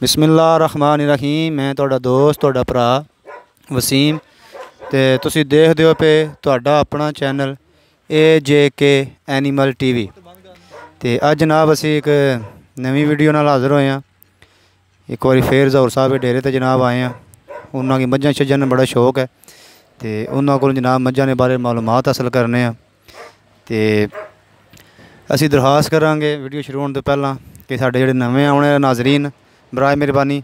ਬਿਸਮਿਲ੍ਲਾ ਰਹਿਮਾਨ ਰਹੀਮ ਮੈਂ ਤੁਹਾਡਾ ਦੋਸਤ ਤੁਹਾਡਾ ਭਰਾ ਵਸੀਮ ਤੇ ਤੁਸੀਂ ਦੇਖਦੇ ਹੋ ਪਏ ਤੁਹਾਡਾ ਆਪਣਾ ਚੈਨਲ ਏ ਜੇ ਕੇ ਐਨੀਮਲ ਟੀਵੀ ਤੇ ਅੱਜ ਜਨਾਬ ਅਸੀਂ ਇੱਕ ਨਵੀਂ ਵੀਡੀਓ ਨਾਲ ਹਾਜ਼ਰ ਹੋਏ ਆ ਇੱਕ ਵਾਰੀ ਫੇਰ ਜ਼ਹਰ ਸਾਹਿਬ ਦੇ ਡੇਰੇ ਤੇ ਜਨਾਬ ਆਏ ਆ ਉਹਨਾਂ ਦੀ ਮੱਝਾਂ ਛੱਜਣ ਦਾ ਬੜਾ ਸ਼ੌਕ ਹੈ ਤੇ ਉਹਨਾਂ ਕੋਲ ਜਨਾਬ ਮੱਝਾਂ ਦੇ ਬਾਰੇ ਮਾਲੂਮਾਤ ਹਾਸਲ ਕਰਨੇ ਆ ਤੇ ਅਸੀਂ ਦਰਖਾਸਤ ਕਰਾਂਗੇ ਵੀਡੀਓ ਸ਼ੁਰੂ ਹੋਣ ਤੋਂ ਪਹਿਲਾਂ ਕਿ ਸਾਡੇ ਜਿਹੜੇ ਨਵੇਂ ਆਉਣੇ ਨਾਜ਼ਰੀਨ बर मेहरबानी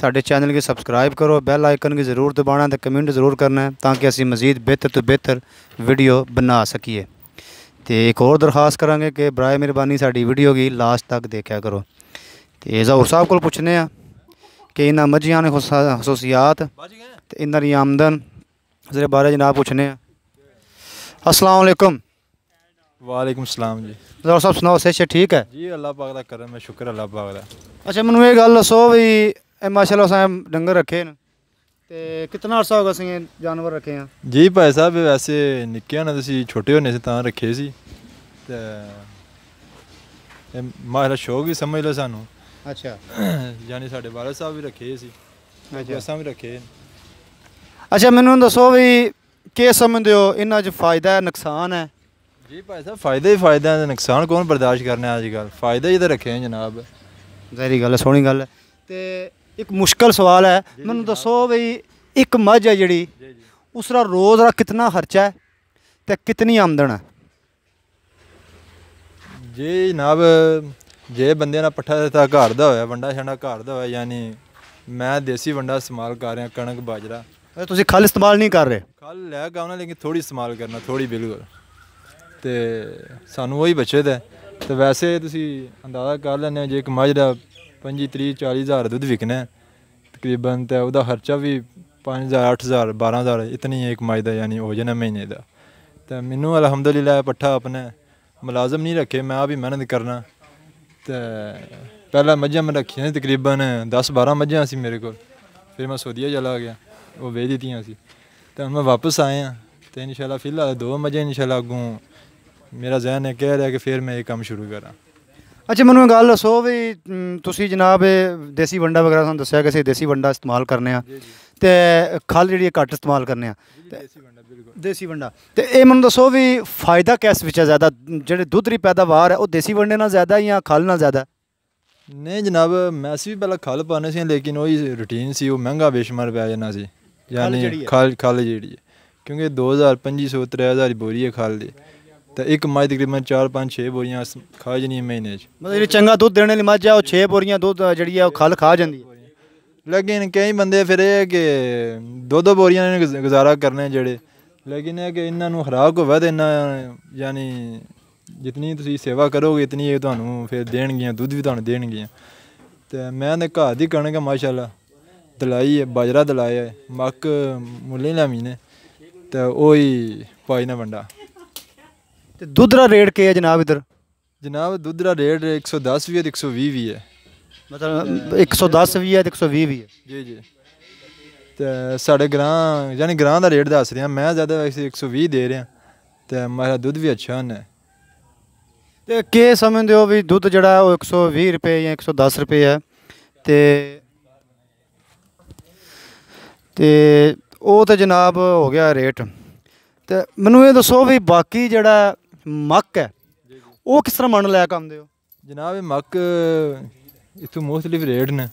साढ़े चैनल की सबसक्राइब करो बैल आइकन की ज़रूर दबाना तो कमेंट ज़रूर करना है ताकि असी मज़ीद बेहतर तो बेहतर वीडियो बना सकी तो एक होर दरखास्त करा कि बर मेहरबानी साड़ी वीडियो की लास्ट तक देखा करो तो जहूर साहब को पुछने कि इन मझिया ने खसूसियात इन्हों आमदन इस बारे जनाब पुछने असलकम ਵਾਲੇਕੁਮ ਸਲਾਮ ਜੀ ਜ਼ਰਾ ਸਾਹਿਬ ਸੁਣਾਓ ਸੇਸ਼ੇ ਠੀਕ ਹੈ ਜੀ ਅੱਲਾ ਪਾਕ ਦਾ ਕਰਮ ਹੈ ਸ਼ੁਕਰ ਅੱਲਾ ਪਾਕ ਦਾ ਅੱਛਾ ਮੈਨੂੰ ਇਹ ਗੱਲ ਦੱਸੋ ਵੀ ਇਹ ਮਾਸ਼ਾਅੱਲਾ ਸਾਹਿਬ ਡੰਗਰ ਰੱਖੇ ਨੇ ਤੇ ਕਿੰਨਾ ਅਰਸਾ ਹੋ ਗਿਆ ਸੀ ਜਾਨਵਰ ਰੱਖੇ ਆ ਜੀ ਭਾਈ ਸਾਹਿਬ ਵੈਸੇ ਨਿੱਕੇ ਹਨ ਤੁਸੀਂ ਛੋਟੇ ਹੋਨੇ ਸੀ ਤਾਂ ਰੱਖੇ ਸੀ ਤੇ ਮਾਰਾ ਸ਼ੌਕ ਹੀ ਸਮਝ ਲਓ ਸਾਨੂੰ ਅੱਛਾ ਯਾਨੀ ਸਾਡੇ ਵਾਲਾ ਸਾਹਿਬ ਵੀ ਰੱਖੇ ਸੀ ਅੱਛਾ ਅਸਾਂ ਵੀ ਰੱਖੇ ਅੱਛਾ ਮੈਨੂੰ ਦੱਸੋ ਵੀ ਕੀ ਸਮਝਦੇ ਹੋ ਇਹਨਾਂ 'ਚ ਫਾਇਦਾ ਹੈ ਨੁਕਸਾਨ ਹੈ ਜੀ ਭਾਈ ਸਾਹਿਬ ਫਾਇਦੇ ਹੀ ਫਾਇਦੇ ਆ ਨੁਕਸਾਨ ਕੌਣ ਬਰਦਾਸ਼ਤ ਆ ਅੱਜ ਕੱਲ ਫਾਇਦਾ ਹੀ ਤਾਂ ਰੱਖੇ ਜਨਾਬ ਜ਼ਹਿਰੀ ਗੱਲ ਸੋਹਣੀ ਗੱਲ ਹੈ ਤੇ ਇੱਕ ਮੁਸ਼ਕਲ ਸਵਾਲ ਹੈ ਮੈਨੂੰ ਦੱਸੋ ਬਈ ਇੱਕ ਮੱਝ ਹੈ ਜਿਹੜੀ ਉਸ ਦਾ ਰੋਜ਼ ਦਾ ਕਿੰਨਾ ਖਰਚਾ ਹੈ ਤੇ ਕਿੰਨੀ ਆਮਦਨ ਹੈ ਜੀ ਜਨਾਬ ਜੇ ਬੰਦੇ ਨਾਲ ਪੱਠਾ ਦਿੱਤਾ ਘਰ ਦਾ ਹੋਇਆ ਵੰਡਾ ਛੰਡਾ ਘਰ ਦਾ ਹੋਇਆ ਯਾਨੀ ਮੈਂ ਦੇਸੀ ਵੰਡਾ ਇਸਤੇਮਾਲ ਕਰ ਰਿਹਾ ਕਣਕ ਬਾਜਰਾ ਤੁਸੀਂ ਖਲ ਇਸਤੇਮਾਲ ਨਹੀਂ ਕਰ ਰਹੇ ਖਲ ਲੈ ਗਾਉਣਾ ਲੇਕਿਨ ਥੋੜੀ ਇਸਤੇਮਾਲ ਕਰਨਾ ਥੋੜੀ ਬਿਲਕੁਲ ਤੇ ਸਾਨੂੰ ਉਹੀ ਬਚੇਦਾ ਤੇ ਵੈਸੇ ਤੁਸੀਂ ਅੰਦਾਜ਼ਾ ਕਰ ਲੈਣੇ ਜੇ ਇੱਕ ਮੱਝ ਦਾ 25 30 40 ਹਜ਼ਾਰ ਦੁੱਧ ਵਿਕਣਾ ਤਕਰੀਬਨ ਤੇ ਉਹਦਾ ਖਰਚਾ ਵੀ 5000 8000 12000 ਇਤਨੀ ਇੱਕ ਮੱਝ ਦਾ ਯਾਨੀ ਹੋ ਜਾਣਾ ਮਹੀਨੇ ਦਾ ਤੇ ਮੈਨੂੰ ਅਲਹਮਦੁਲਿਲਾ ਪੱਠਾ ਆਪਣੇ ਮੁਲਾਜ਼ਮ ਨਹੀਂ ਰੱਖੇ ਮੈਂ ਆ ਵੀ ਮਿਹਨਤ ਕਰਨਾ ਤੇ ਪਹਿਲਾਂ ਮੱਝਾਂ ਮੈਂ ਰੱਖੀਆਂ ਤਕਰੀਬਨ 10 12 ਮੱਝਾਂ ਸੀ ਮੇਰੇ ਕੋਲ ਫਿਰ ਮੈਂ ਸੋਦੀਆ ਚਲਾ ਗਿਆ ਉਹ ਵੇਚ ਦਿੱਤੀਆਂ ਸੀ ਤੇ ਹੁਣ ਮੈਂ ਵਾਪਸ ਆਇਆ ਤੇ ਇਨਸ਼ਾਅੱਲਾ ਫਿਲਹਾਲ ਦੋ ਮੱਝਾਂ ਇਨਸ਼ਾਅੱਲਾ ਅੱਗੋਂ ਮੇਰਾ ਜ਼ਿਹਨ ਹੈ ਕਹਿ ਰਿਹਾ ਕਿ ਫਿਰ ਮੈਂ ਇਹ ਕੰਮ ਸ਼ੁਰੂ ਕਰਾਂ ਅੱਛਾ ਮੈਨੂੰ ਇਹ ਗੱਲ ਦੱਸੋ ਵੀ ਤੁਸੀਂ ਜਨਾਬ ਦੇਸੀ ਵੰਡਾ ਵਗੈਰਾ ਤੁਹਾਨੂੰ ਦੱਸਿਆ ਕਿ ਅਸੀਂ ਦੇਸੀ ਵੰਡਾ ਇਸਤੇਮਾਲ ਕਰਨੇ ਆ ਤੇ ਖਲ ਜਿਹੜੀ ਘੱਟ ਇਸਤੇਮਾਲ ਕਰਨੇ ਆ ਦੇਸੀ ਵੰਡਾ ਬਿਲਕੁਲ ਦੇਸੀ ਵੰਡਾ ਤੇ ਇਹ ਮੈਨੂੰ ਦੱਸੋ ਵੀ ਫਾਇਦਾ ਕਿਸ ਵਿੱਚ ਹੈ ਜ਼ਿਆਦਾ ਜਿਹੜੇ ਦੁੱਧ ਦੀ ਪੈਦਾਵਾਰ ਹੈ ਉਹ ਦੇਸੀ ਵੰਡੇ ਨਾਲ ਜ਼ਿਆਦਾ ਜਾਂ ਖਲ ਨਾਲ ਜ਼ਿਆਦਾ ਨਹੀਂ ਜਨਾਬ ਮੈਂ ਸੀ ਪਹਿਲਾਂ ਖਲ ਪਾਣੇ ਸੀ ਲੇਕਿਨ ਉਹ ਹੀ ਰੁਟੀਨ ਸੀ ਉਹ ਮਹਿੰਗਾ ਬੇਸ਼ਮਾਰ ਪੈ ਜਾਂਦਾ ਸੀ ਯਾਨੀ ਖਲ ਖਲ ਜਿਹੜੀ ਕਿਉਂਕਿ 2500 3000 ਬੋਰੀ ਹੈ ਖਲ ਦੀ ਤੇ ਇੱਕ ਮੱਝ ਤਕਰੀਬਨ 4-5-6 ਬੋਰੀਆਂ ਖਾ ਜਣੀਆਂ ਮਹੀਨੇ 'ਚ ਮਤਲਬ ਇਹ ਚੰਗਾ ਦੁੱਧ ਦੇਣ ਵਾਲੀ ਮੱਝ ਆ ਉਹ 6 ਬੋਰੀਆਂ ਦੁੱਧ ਜਿਹੜੀ ਆ ਉਹ ਖਲ ਖਾ ਜਾਂਦੀ ਹੈ ਲੇਕਿਨ ਕਈ ਬੰਦੇ ਫਿਰ ਇਹ ਕਿ ਦੋ ਦੋ ਬੋਰੀਆਂ ਨੇ ਗੁਜ਼ਾਰਾ ਕਰਨੇ ਜਿਹੜੇ ਲੇਕਿਨ ਇਹ ਕਿ ਇਹਨਾਂ ਨੂੰ ਖਰਾਕ ਹੋਵੇ ਤੇ ਇਹਨਾਂ ਯਾਨੀ ਜਿੰਨੀ ਤੁਸੀਂ ਸੇਵਾ ਕਰੋਗੇ ਇਤਨੀ ਇਹ ਤੁਹਾਨੂੰ ਫਿਰ ਦੇਣਗੀਆਂ ਦੁੱਧ ਵੀ ਤੁਹਾਨੂੰ ਦੇਣਗੀਆਂ ਤੇ ਮੈਂ ਨੇ ਘਾਹ ਦੀ ਕਣਕ ਮਾਸ਼ਾਅੱਲਾ ਦਲਾਈ ਹੈ ਬਾਜਰਾ ਦਲਾਇਆ ਹੈ ਮੱਕ ਮੁੱਲੇ ਲਾਮੀ ਨੇ ਤੇ ਉਹੀ ਪਾਈ ਨਾ ਵੰਡਾ ਤੇ ਦੁੱਧ ਦਾ ਰੇਟ ਕੀ ਹੈ ਜਨਾਬ ਇਧਰ ਜਨਾਬ ਦੁੱਧ ਦਾ ਰੇਟ 110 ਵੀ ਹੈ ਤੇ 120 ਵੀ ਹੈ ਮਤਲਬ 110 ਵੀ ਹੈ ਤੇ 120 ਵੀ ਹੈ ਜੀ ਜੀ ਤੇ ਸਾਡੇ ਗ੍ਰਾਂ ਯਾਨੀ ਗ੍ਰਾਂ ਦਾ ਰੇਟ ਦੱਸ ਰਿਹਾ ਮੈਂ ਜ਼ਿਆਦਾ ਵੈਸੇ 120 ਦੇ ਰਿਹਾ ਤੇ ਮੇਰਾ ਦੁੱਧ ਵੀ ਅੱਛਾ ਹੁੰਦਾ ਤੇ ਕੀ ਸਮਝਦੇ ਹੋ ਵੀ ਦੁੱਧ ਜਿਹੜਾ ਉਹ 120 ਰੁਪਏ ਜਾਂ 110 ਰੁਪਏ ਹੈ ਤੇ ਤੇ ਉਹ ਤੇ ਜਨਾਬ ਹੋ ਗਿਆ ਰੇਟ ਤੇ ਮੈਨੂੰ ਇਹ ਦੱਸੋ ਵੀ ਬਾਕੀ ਜਿਹੜਾ ਮੱਕ ਹੈ ਉਹ ਕਿਸ ਤਰ੍ਹਾਂ ਮੰਨ ਲਿਆ ਕੰਦੇ ਹੋ ਜਨਾਬ ਇਹ ਮੱਕ ਇਥੋਂ ਮੋਸਟਲੀ ਰੇਡ ਨੇ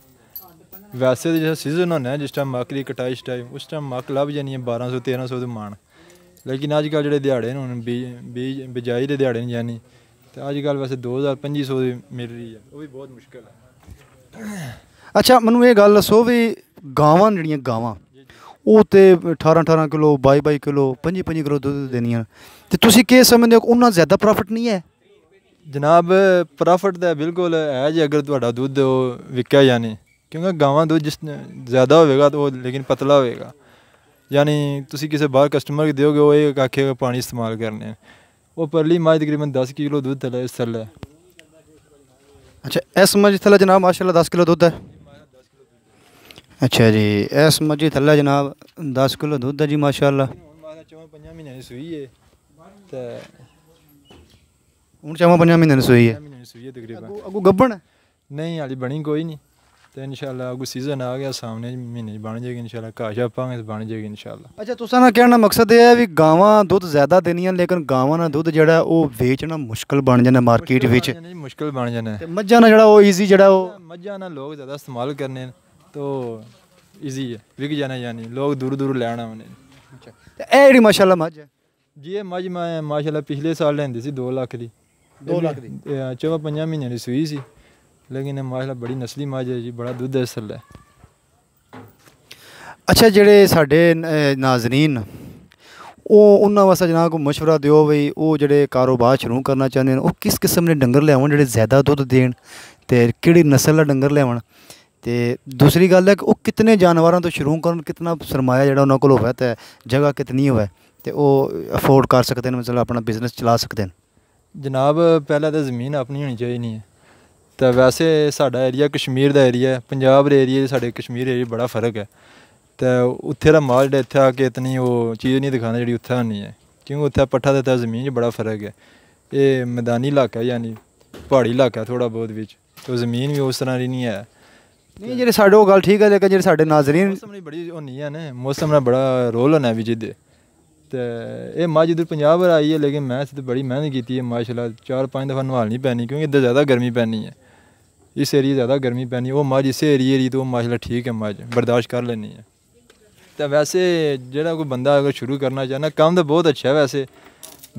ਵੈਸੇ ਜਿਹੜਾ ਸੀਜ਼ਨ ਹੁੰਦਾ ਜਿਸ ਟਾਈਮ ਮੱਕ ਦੀ ਕਟਾਈ ਸਟਾਈਮ ਉਸ ਟਾਈਮ ਮੱਕ ਲੱਭ ਜਾਨੀ ਹੈ 1200 1300 ਦੇ ਮਾਣ ਲੇਕਿਨ ਅੱਜ ਕੱਲ ਜਿਹੜੇ ਦਿਹਾੜੇ ਨੂੰ ਬੀਜ ਬਿਜਾਈ ਦੇ ਦਿਹਾੜੇ ਨਹੀਂ ਜਾਨੀ ਤੇ ਅੱਜ ਕੱਲ ਵੈਸੇ 2000 2500 ਦੀ ਮਿਲ ਰਹੀ ਹੈ ਉਹ ਵੀ ਬਹੁਤ ਮੁਸ਼ਕਲ ਹੈ ਅੱਛਾ ਮੈਨੂੰ ਇਹ ਗੱਲ ਦੱਸੋ ਵੀ ਗਾਵਾਂ ਜਿਹੜੀਆਂ ਗਾਵਾਂ ਉਹ ਤੇ 18 18 ਕਿਲੋ 22 22 ਕਿਲੋ 25 25 ਕਿਲੋ ਦੁੱਧ ਦੇਣੀਆਂ ਤੇ ਤੁਸੀਂ ਕੀ ਸਮਝਦੇ ਹੋ ਉਹਨਾਂ ਜ਼ਿਆਦਾ ਪ੍ਰੋਫਿਟ ਨਹੀਂ ਹੈ ਜਨਾਬ ਪ੍ਰੋਫਿਟ ਤਾਂ ਬਿਲਕੁਲ ਹੈ ਜੇ ਅਗਰ ਤੁਹਾਡਾ ਦੁੱਧ ਉਹ ਵਿਕਿਆ ਜਾਣੇ ਕਿਉਂਕਿ ਗਾਵਾਂ ਦੁੱਧ ਜਿਸ ਜ਼ਿਆਦਾ ਹੋਵੇਗਾ ਤਾਂ ਉਹ ਲੇਕਿਨ ਪਤਲਾ ਹੋਵੇਗਾ ਯਾਨੀ ਤੁਸੀਂ ਕਿਸੇ ਬਾਹਰ ਕਸਟਮਰ ਨੂੰ ਦਿਓਗੇ ਉਹ ਇਹ ਆਖੇਗਾ ਪਾਣੀ ਇਸਤੇਮਾਲ ਕਰਨੇ ਉਹ ਪਰਲੀ ਮਾਜ ਤਕਰੀਬਨ 10 ਕਿਲੋ ਦੁੱਧ ਥਲੇ ਇਸ ਥਲੇ ਅੱਛਾ ਇਸ ਮੱਝ ਥਲੇ ਜਨਾਬ ਮਾਸ਼ਾਅੱਲਾ 10 ਕਿਲੋ ਦੁੱਧ ਹੈ ਅੱਛਾ ਜੀ ਇਸ ਮੱਝੀ ਥੱਲੇ ਜਨਾਬ 10 ਕਿਲੋ ਦੁੱਧ ਹੈ ਜੀ ਮਾਸ਼ਾਅੱਲਾ ਹੁਣ ਮਾਰਾ ਚੋਂ 5 ਮਹੀਨਿਆਂ ਦੀ ਸੂਈ ਹੈ ਤੇ ਹੁਣ ਚੋਂ 5 ਮਹੀਨਿਆਂ ਦੀ ਸੂਈ ਹੈ ਤਕਰੀਬਨ ਅੱਗੂ ਗੱਬਣ ਨਹੀਂ ਹਾਲੀ ਬਣੀ ਕੋਈ ਨਹੀਂ ਤੇ ਇਨਸ਼ਾਅੱਲਾ ਅਗੂ ਸੀਜ਼ਨ ਆ ਗਿਆ ਸਾਹਮਣੇ ਮਹੀਨੇ ਬਣ ਜਾਏਗੀ ਇਨਸ਼ਾਅੱਲਾ ਕਾਸ਼ਾ ਪਾਵਾਂਗੇ ਬਣ ਜਾਏਗੀ ਇਨਸ਼ਾਅੱਲਾ ਅੱਛਾ ਤੁਸਾਂ ਦਾ ਕਹਿਣ ਦਾ ਮਕਸਦ ਇਹ ਹੈ ਵੀ ਗਾਵਾਂ ਦੁੱਧ ਜ਼ਿਆਦਾ ਦੇਣੀਆਂ ਲੇਕਿਨ ਗਾਵਾਂ ਦਾ ਦੁੱਧ ਜਿਹੜਾ ਉਹ ਵੇਚਣਾ ਮੁਸ਼ਕਲ ਬਣ ਜਾਂਦਾ ਮਾਰਕੀਟ ਵਿੱਚ ਮੁਸ਼ਕਲ ਬਣ ਜਾਂਦਾ ਤੇ ਮੱਝਾਂ ਦਾ ਜਿਹੜਾ ਉਹ ਈਜ਼ੀ ਜਿਹੜਾ ਉਹ ਮੱਝਾਂ ਨਾਲ ਲੋਕ ਜ਼ਿਆਦਾ ਇਸਤੇਮਾਲ ਕਰਨੇ ਨੇ ਹੈ इजी ਜਾਣਾ ਯਾਨੀ ਲੋਕ ਦੂਰ ਦੂਰ दूर दूर ਅੱਛਾ ਤੇ ਇਹ ਜਿਹੜੀ ਮਾਸ਼ਾਅੱਲਾ ਮੱਝ ਹੈ ਜੀ ਇਹ ਮੱਝ ਮੈਂ ਮਾਸ਼ਾਅੱਲਾ ਪਿਛਲੇ ਸਾਲ ਲੈਂਦੀ ਸੀ 2 ਲੱਖ ਦੀ 2 ਲੱਖ ਦੀ ਚਵਾ 5 ਮਹੀਨੇ ਦੀ ਸੂਈ ਸੀ ਲੇਕਿਨ ਇਹ ਮਾਸ਼ਾਅੱਲਾ ਬੜੀ ਨਸਲੀ ਮੱਝ ਹੈ ਜੀ ਬੜਾ ਦੁੱਧ ਅਸਲ ਲੈ ਅੱਛਾ ਜਿਹੜੇ ਸਾਡੇ ਨਾਜ਼ਰੀਨ ਉਹ ਉਹਨਾਂ ਵਾਸਤੇ ਜਨਾਬ ਕੋ مشورہ ਦਿਓ ਬਈ ਉਹ ਜਿਹੜੇ ਕਾਰੋਬਾਰ ਸ਼ੁਰੂ ਕਰਨਾ ਚਾਹੁੰਦੇ ਨੇ ਉਹ ਕਿਸ ਕਿਸਮ ਦੇ ਡੰਗਰ ਲਿਆਉਣ ਜਿਹੜੇ ਜ਼ਿਆਦਾ ਦੁੱਧ ਦੇਣ ਤੇ ਕਿਹੜੀ ਨਸਲ ਦਾ ਡੰਗਰ ਲਿਆਉਣ ਤੇ ਦੂਸਰੀ ਗੱਲ ਹੈ ਕਿ ਉਹ ਕਿਤਨੇ ਜਾਨਵਰਾਂ ਤੋਂ ਸ਼ੁਰੂ ਕਰਨ ਕਿਤਨਾ ਸਰਮਾਇਆ ਜਿਹੜਾ ਉਹਨਾਂ ਕੋਲ ਹੋਵੇ ਤੇ ਜਗ੍ਹਾ ਕਿਤਨੀ ਹੋਵੇ ਤੇ ਉਹ ਅਫੋਰਡ ਕਰ ਸਕਦੇ ਨੇ ਮਤਲਬ ਆਪਣਾ ਬਿਜ਼ਨਸ ਚਲਾ ਸਕਦੇ ਨੇ ਜਨਾਬ ਪਹਿਲਾਂ ਤਾਂ ਜ਼ਮੀਨ ਆਪਣੀ ਹੋਣੀ ਚਾਹੀਦੀ ਹੈ ਤਾਂ ਵੈਸੇ ਸਾਡਾ ਏਰੀਆ ਕਸ਼ਮੀਰ ਦਾ ਏਰੀਆ ਹੈ ਪੰਜਾਬ ਦੇ ਏਰੀਆ ਸਾਡੇ ਕਸ਼ਮੀਰ ਏਰੀਆ ਬੜਾ ਫਰਕ ਹੈ ਤਾਂ ਉੱਥੇ ਦਾ ਮਾਲ ਜਿਹੜਾ ਇੱਥੇ ਆ ਕੇ ਇਤਨੀ ਉਹ ਚੀਜ਼ ਨਹੀਂ ਦਿਖਾਉਂਦਾ ਜਿਹੜੀ ਉੱਥੇ ਨਹੀਂ ਹੈ ਕਿਉਂਕਿ ਉੱਥੇ ਪੱਠਾ ਦਿੱਤਾ ਜ਼ਮੀਨ 'ਚ ਬੜਾ ਫਰਕ ਹੈ ਇਹ ਮੈਦਾਨੀ ਇਲਾਕਾ ਯਾਨੀ ਪਹਾੜੀ ਇਲਾਕਾ ਥੋੜਾ ਬਹੁਤ ਵਿੱਚ ਤੇ ਜ਼ਮੀਨ ਵੀ ਉਸ ਤਰ੍ਹਾਂ ਦੀ ਨਹੀਂ ਹੈ ਨਹੀਂ ਜਿਹੜੇ ਸਾਡੇ ਉਹ ਗੱਲ ਠੀਕ ਹੈ ਲੇਕਿਨ ਜਿਹੜੇ ਸਾਡੇ ਨਾਜ਼ਰੀਨ ਮੌਸਮ ਨਹੀਂ ਬੜੀ ਹੁੰਨੀ ਹੈ ਨੇ ਮੌਸਮ ਦਾ ਬੜਾ ਰੋਲ ਹੋਣਾ ਵੀ ਜਿੱਦੇ ਤੇ ਇਹ ਮੱਝ ਇਧਰ ਪੰਜਾਬ ਵਰ ਆਈ ਹੈ ਲੇਕਿਨ ਮੈਂ ਸਿੱਧ ਬੜੀ ਮਿਹਨਤ ਕੀਤੀ ਹੈ ਮਾਸ਼ਾਅੱਲਾ ਚਾਰ ਪੰਜ ਦਫਾ ਨਹੀਂ ਪੈਣੀ ਕਿਉਂਕਿ ਇੱਧਰ ਜ਼ਿਆਦਾ ਗਰਮੀ ਪੈਣੀ ਹੈ ਇਸ ਏਰੀਆ ਜ਼ਿਆਦਾ ਗਰਮੀ ਪੈਣੀ ਉਹ ਮੱਝ ਇਸ ਏਰੀਏ ਦੀ ਤੋਂ ਮਾਸ਼ਾਅੱਲਾ ਠੀਕ ਹੈ ਮੱਝ ਬਰਦਾਸ਼ਤ ਕਰ ਲੈਣੀ ਹੈ ਤਾਂ ਵੈਸੇ ਜਿਹੜਾ ਕੋਈ ਬੰਦਾ ਅਗਰ ਸ਼ੁਰੂ ਕਰਨਾ ਚਾਹਣਾ ਕੰਮ ਤਾਂ ਬਹੁਤ ਅੱਛਾ ਵੈਸੇ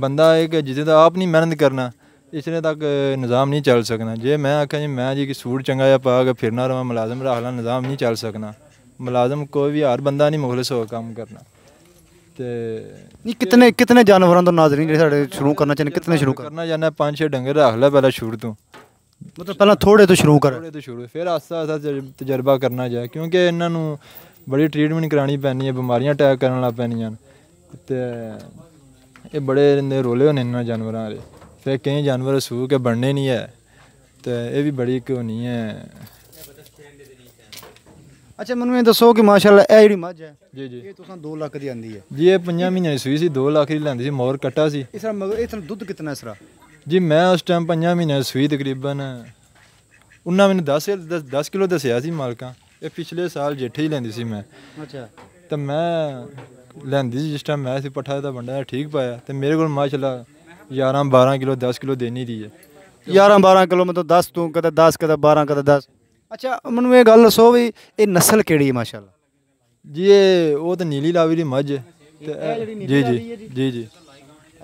ਬੰਦਾ ਇੱਕ ਦਾ ਆਪ ਨਹੀਂ ਮਿਹਨਤ ਕਰਨਾ ਇਸਨੇ ਤੱਕ ਨਿਜ਼ਾਮ ਨਹੀਂ ਚੱਲ ਸਕਣਾ ਜੇ ਮੈਂ ਆਖਾਂ ਜੀ ਮੈਂ ਜੀ ਕਿ ਸੂਟ ਚੰਗਾ ਜਿਹਾ ਪਾ ਕੇ ਫਿਰਨਾ ਰਵਾਂ ਮੁਲਾਜ਼ਮ ਰੱਖ ਲਾਂ ਨਿਜ਼ਾਮ ਨਹੀਂ ਚੱਲ ਸਕਣਾ ਮੁਲਾਜ਼ਮ ਕੋਈ ਵੀ ਹਰ ਬੰਦਾ ਨਹੀਂ ਮੁਖਲਸ ਹੋ ਕੰਮ ਕਰਨਾ ਤੇ ਨਹੀਂ ਕਿਤਨੇ ਕਿਤਨੇ ਜਾਨਵਰਾਂ ਤੋਂ ਨਾਜ਼ਰੀਨ ਜਿਹੜੇ ਸਾਡੇ ਸ਼ੁਰੂ ਕਰਨਾ ਚਾਹੁੰਦੇ ਕਿਤਨੇ ਸ਼ੁਰੂ ਕਰਨਾ ਜਾਂਦਾ ਪੰਜ ਛੇ ਡੰਗੇ ਰੱਖ ਲੈ ਪਹਿਲਾਂ ਸ਼ੁਰੂ ਤੋਂ ਮਤਲਬ ਪਹਿਲਾਂ ਥੋੜੇ ਤੋਂ ਸ਼ੁਰੂ ਕਰ ਥੋੜੇ ਤੋਂ ਸ਼ੁਰੂ ਫਿਰ ਆਸਾ ਆਸਾ ਤਜਰਬਾ ਕਰਨਾ ਜਾ ਕਿਉਂਕਿ ਇਹਨਾਂ ਨੂੰ ਬੜੀ ਟ੍ਰੀਟਮੈਂਟ ਕਰਾਣੀ ਪੈਣੀ ਹੈ ਬਿਮਾਰੀਆਂ ਅਟੈਕ ਕਰਨ ਲੱਗ ਪੈਣੀਆਂ ਤੇ ਇਹ ਬੜੇ ਰੋਲੇ ਹੋਣੇ ਇਹਨਾਂ ਜਾਨਵਰਾਂ ਦੇ ਤੇ ਕਈ ਜਾਨਵਰ सूख ਕੇ ਬਣਨੇ ਨਹੀਂ ਹੈ ਤੇ ਇਹ ਵੀ ਬੜੀ एक होनी ਹੈ ਅੱਛਾ ਮੈਨੂੰ ਇਹ ਦੱਸੋ ਕਿ ਮਾਸ਼ਾਅੱਲਾ ਇਹ ਜਿਹੜੀ ਮੱਝ ਹੈ ਜੀ ਜੀ ਇਹ ਤੁਸੀਂ 2 ਲੱਖ ਦੀ ਆਂਦੀ ਹੈ ਜੀ ਇਹ 5 ਮਹੀਨਿਆਂ ਦੀ ਸੂਈ ਸੀ 2 ਲੱਖ ਦੀ ਲੈਂਦੀ ਸੀ ਮੋਰ ਕੱਟਾ ਸੀ ਇਸ ਤਰ੍ਹਾਂ ਮਗਰ ਤੁਹਾਨੂੰ ਦੁੱਧ ਕਿੰਨਾ ਇਸ ਜੀ ਮੈਂ ਉਸ ਟਾਈਮ 5 ਮਹੀਨਿਆਂ ਦੀ ਸੂਈ ਤਕਰੀਬਨ ਉਹਨਾਂ ਮੈਨੂੰ 10 10 ਕਿਲੋ ਦੱਸਿਆ ਸੀ ਮਾਲਕਾਂ ਇਹ ਪਿਛਲੇ ਸਾਲ ਜੇਠੇ ਹੀ ਲੈਂਦੀ ਸੀ ਮੈਂ ਅੱਛਾ ਤਾਂ ਮੈਂ ਲੈਂਦੀ ਸੀ ਜਿਸ ਟਾਈਮ ਮੈਂ ਸੀ ਪੱਠਾ ਦਾ ਬੰਡਾ ਠੀਕ ਪਾਇਆ ਤੇ ਮੇਰੇ ਕੋਲ ਮਾਸ਼ਾਅੱਲਾ 11 12 ਕਿਲੋ 10 ਕਿਲੋ ਦੇਣੀ ਦੀ ਹੈ 11 12 ਕਿਲੋ ਮਤਲਬ 10 ਤੂੰ ਕਦੇ 10 ਕਦੇ 12 ਕਦੇ 10 ਅੱਛਾ ਮੈਨੂੰ ਇਹ ਗੱਲ ਦੱਸੋ ਵੀ ਇਹ ਨਸਲ ਕਿਹੜੀ ਹੈ ਮਾਸ਼ਾਅੱਲਾ ਜੀ ਇਹ ਉਹ ਤਾਂ ਨੀਲੀ ਲਾਵੀ ਦੀ ਮੱਝ ਤੇ ਜੀ ਜੀ ਜੀ ਜੀ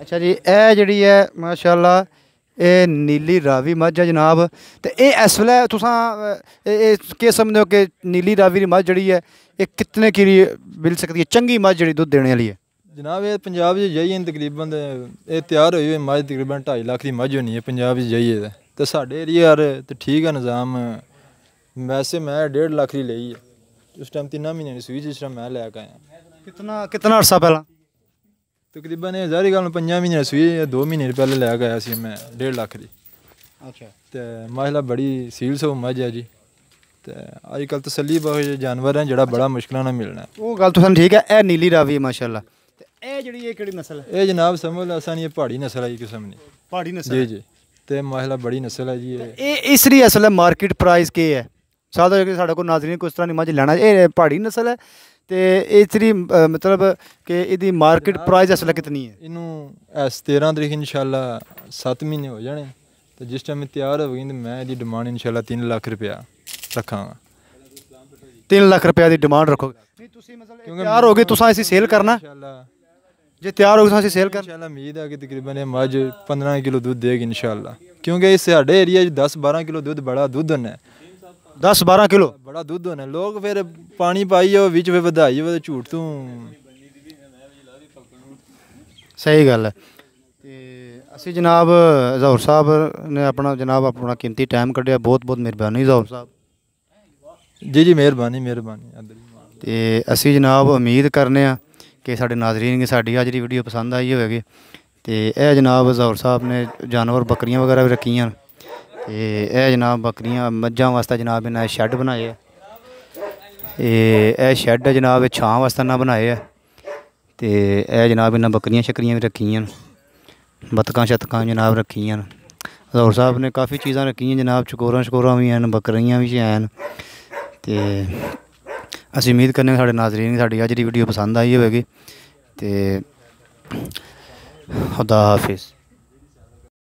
ਅੱਛਾ ਜੀ ਇਹ ਜਿਹੜੀ ਹੈ ਮਾਸ਼ਾਅੱਲਾ ਇਹ ਨੀਲੀ ਰਾਵੀ ਮੱਝ ਹੈ ਜਨਾਬ ਤੇ ਇਹ ਇਸ ਵੇਲੇ ਤੁਸੀਂ ਇਹ ਕੀ ਸਮਝਦੇ ਹੋ ਕਿ ਨੀਲੀ ਰਾਵੀ ਦੀ ਮੱਝ ਜਿਹੜੀ ਹੈ ਇਹ ਕਿਤਨੇ ਕੀ ਮਿਲ ਸਕਦੀ ਹੈ ਚੰਗੀ ਮੱਝ ਜਿਹੜੀ ਦੁੱਧ ਦੇਣ ਵਾਲੀ ਹੈ ਜਨਾਬ ਇਹ ਪੰਜਾਬ 'ਚ ਜਾਈਏ ਤਕਰੀਬਨ ਇਹ ਤਿਆਰ ਹੋਈ ਹੋਈ ਮੱਝ ਤਕਰੀਬਨ 2.5 ਲੱਖ ਦੀ ਮੱਝ ਹੋਣੀ ਹੈ ਪੰਜਾਬ 'ਚ ਜਾਈਏ ਤੇ ਸਾਡੇ ਏਰੀਆ ਯਾਰ ਤੇ ਠੀਕ ਹੈ ਨਿਜ਼ਾਮ ਵੈਸੇ ਮੈਂ 1.5 ਲੱਖ ਦੀ ਲਈ ਹੈ ਉਸ ਟਾਈਮ 3 ਮਹੀਨੇ ਦੀ ਸੂਈ ਜਿਸ ਟਾਈਮ ਮੈਂ ਲੈ ਕੇ ਆਇਆ ਕਿਤਨਾ ਕਿਤਨਾ ਅਰਸਾ ਪਹਿਲਾਂ ਤਕਰੀਬਨ ਇਹ ਜ਼ਾਰੀ ਗੱਲ 5 ਮਹੀਨੇ ਸੂਈ 2 ਮਹੀਨੇ ਪਹਿਲੇ ਲੈ ਕੇ ਆਇਆ ਸੀ ਮੈਂ 1.5 ਲੱਖ ਦੀ ਅੱਛਾ ਤੇ ਮਾਸ਼ਾਅੱਲਾ ਬੜੀ ਸੀਲ ਸੋ ਮੱਝ ਹੈ ਜੀ ਤੇ ਅੱਜ ਕੱਲ ਤਸੱਲੀ ਬਹੁਤ ਜਾਨਵਰ ਹੈ ਜਿਹੜਾ ਬੜਾ ਮੁਸ਼ਕਲਾਂ ਨਾਲ ਮਿਲਣਾ ਉਹ ਗੱਲ ਤੁਸੀਂ ਠੀਕ ਹੈ ਇਹ ਨੀਲੀ ਰਾਵੀ ਮਾਸ਼ਾਅੱਲਾ ਇਹ ਜਿਹੜੀ ਇਹ ਕਿਹੜੀ ਨਸਲ ਹੈ ਇਹ ਜਨਾਬ ਸਮਝ ਲਓ ਅਸਾਂ ਇਹ ਪਹਾੜੀ ਨਸਲ ਹੈ ਜੀ ਕਿਸਮ ਦੀ ਪਹਾੜੀ ਨਸਲ ਜੀ ਜੀ ਤੇ ਮਾਹਲਾ ਬੜੀ ਨਸਲ ਹੈ ਜੀ ਇਹ ਇਸ ਲਈ ਅਸਲ ਹੈ ਮਾਰਕੀਟ ਪ੍ਰਾਈਸ ਕੀ ਹੈ ਸਾਦਾ ਕਿ ਸਾਡਾ ਕੋ ਨਾਜ਼ਰੀਨ ਕੋਈ ਇਸ ਤਰ੍ਹਾਂ ਨਹੀਂ ਮਾਝ ਲੈਣਾ ਇਹ ਪਹਾੜੀ ਨਸਲ ਹੈ ਤੇ ਇਹ ਲਈ ਮਤਲਬ ਕਿ ਇਹਦੀ ਮਾਰਕੀਟ ਪ੍ਰਾਈਸ ਅਸਲ ਕਿਤਨੀ ਹੈ ਇਹਨੂੰ ਇਸ 13 ਤਰੀਕ ਇਨਸ਼ਾਅੱਲਾ 7 ਮਹੀਨੇ ਹੋ ਜਾਣੇ ਤੇ ਜਿਸ ਟਾਈਮ ਤਿਆਰ ਹੋ ਗਈ ਤੇ ਮੈਂ ਇਹਦੀ ਡਿਮਾਂਡ ਇਨਸ਼ਾਅੱਲਾ 3 ਲੱਖ ਰੁਪਇਆ ਰੱਖਾਂਗਾ 3 ਲੱਖ ਰੁਪਇਆ ਦੀ ਡਿਮਾਂਡ ਰੱਖੋਗੇ ਨਹੀਂ ਤੁਸੀਂ ਮਤਲਬ ਤਿਆਰ ਹੋ ਗਏ ਤੁਸੀਂ ਅਸੀਂ ਸੇਲ ਕਰਨਾ ਇਨਸ਼ਾਅੱਲਾ ਜੇ ਤਿਆਰ ਹੋ ਗਏ ਤਾਂ ਅਸੀਂ ਸੇਲ ਕਰ ਇਨਸ਼ਾਅੱਲਾ ਉਮੀਦ ਆ ਕਿ ਤਕਰੀਬਨ ਇਹ ਮੱਝ 15 ਕਿਲੋ ਦੁੱਧ ਦੇਗੀ ਇਨਸ਼ਾਅੱਲਾ ਕਿਉਂਕਿ ਇਸ ਸਾਡੇ ਏਰੀਆ 'ਚ 10 12 ਕਿਲੋ ਦੁੱਧ ਬੜਾ ਦੁੱਧ ਹੁੰਦਾ 10 12 ਕਿਲੋ ਬੜਾ ਦੁੱਧ ਹੁੰਦਾ ਲੋਕ ਫਿਰ ਪਾਣੀ ਪਾਈ ਉਹ ਵਿੱਚ ਵੀ ਵਧਾਈ ਉਹ ਝੂਠ ਤੂੰ ਸਹੀ ਗੱਲ ਹੈ ਤੇ ਅਸੀਂ ਜਨਾਬ ਜ਼ਹਰ ਸਾਹਿਬ ਨੇ ਆਪਣਾ ਜਨਾਬ ਆਪਣਾ ਕੀਮਤੀ ਟਾਈਮ ਕੱਢਿਆ ਬਹੁਤ ਬਹੁਤ ਮਿਹਰਬਾਨੀ ਜ਼ਹਰ ਸਾਹਿਬ ਜੀ ਜੀ ਮਿਹਰਬਾਨੀ ਮਿਹਰਬਾਨੀ ਤੇ ਅਸੀਂ ਜਨਾਬ ਉਮੀਦ ਕਰਨੇ ਆ કે સાડે નાઝરીને સાડી આજડી વિડિયો પસંદ આઈ હોય ગે તે એ જનાબ જોર સાહેબ ને જનવર બકરીયા વગેરા રખિયા તે એ જનાબ બકરીયા મજજા વાસ્તે જનાબ ઇના શૅડ બનાયે એ એ શૅડ જનાબ છાવા વાસ્તે ના બનાયે તે એ જનાબ ઇના બકરીયા શકરીયા ભી રખિયાન બતકા છતકા જનાબ રખિયાન જોર સાહેબ ને કાફી ચીજા રખી જનાબ છોકરા છોકરા ભી આને બકરીયા ભી છે આને તે ਅਸੀਂ ਉਮੀਦ ਕਰਨੇ ਸਾਡੇ ਨਾਜ਼ਰੀਨ ਸਾਡੀ ਅੱਜ ਦੀ ਵੀਡੀਓ ਪਸੰਦ ਆਈ ਹੋਵੇਗੀ ਤੇ ਖੁਦਾ ਹਾਫਿਜ਼